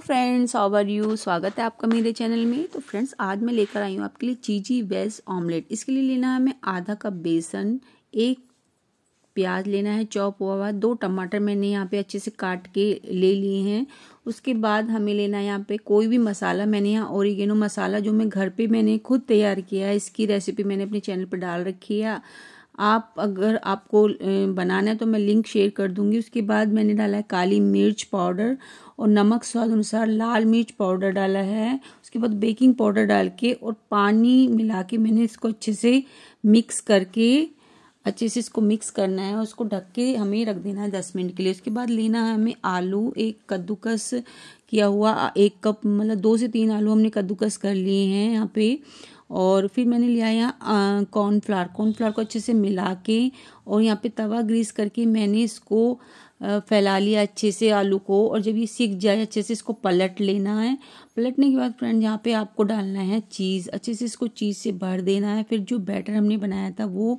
friends our you स्वागत है आपका मेरे चैनल में तो फ्रेंड्स आज मैं लेकर आई हूँ आपके लिए चीजी वेज ऑमलेट इसके लिए लेना है हमें आधा कप बेसन एक प्याज लेना है चॉप हुआ हुआ दो टमाटर मैंने यहाँ पे अच्छे से काट के ले लिए हैं उसके बाद हमें लेना है यहाँ पे कोई भी मसाला मैंने यहाँ ओरिगेनो मसाला जो मैं घर पे मैंने खुद तैयार किया है इसकी रेसिपी मैंने अपने चैनल पर डाल रखी है आप अगर आपको बनाना है तो मैं लिंक शेयर कर दूंगी उसके बाद मैंने डाला है काली मिर्च पाउडर और नमक स्वाद अनुसार लाल मिर्च पाउडर डाला है उसके बाद बेकिंग पाउडर डाल के और पानी मिला के मैंने इसको अच्छे से मिक्स करके अच्छे से इसको मिक्स करना है और उसको ढक के हमें रख देना है दस मिनट के लिए उसके बाद लेना है हमें आलू एक कद्दूकस किया हुआ एक कप मतलब दो से तीन आलू हमने कद्दूकस कर लिए हैं यहाँ पे और फिर मैंने लिया यहाँ कॉर्नफ्लावर कॉर्नफ्लावर को अच्छे से मिला के और यहाँ पे तवा ग्रीस करके मैंने इसको फैला लिया अच्छे से आलू को और जब ये सीख जाए अच्छे से इसको पलट लेना है पलटने के बाद फ्रेंड यहाँ पे आपको डालना है चीज़ अच्छे से इसको चीज़ से भर देना है फिर जो बैटर हमने बनाया था वो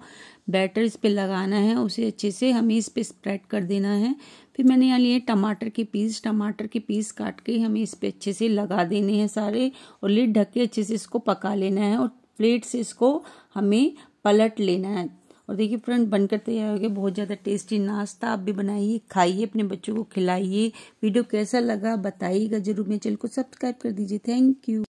बैटर इस पर लगाना है उसे अच्छे से हमें इस पर स्प्रेड कर देना है फिर मैंने यहाँ लिए टमाटर के पीस टमाटर के पीस काट के हमें इस पर अच्छे से लगा देने हैं सारे और लिड ढक के अच्छे से इसको पका लेना है और प्लेट से इसको हमें पलट लेना है और देखिए फ्रेंड बनकर तैयार हो गया बहुत ज़्यादा टेस्टी नाश्ता आप भी बनाइए खाइए अपने बच्चों को खिलाइए वीडियो कैसा लगा बताइएगा जरूर मेरे चैनल को सब्सक्राइब कर दीजिए थैंक यू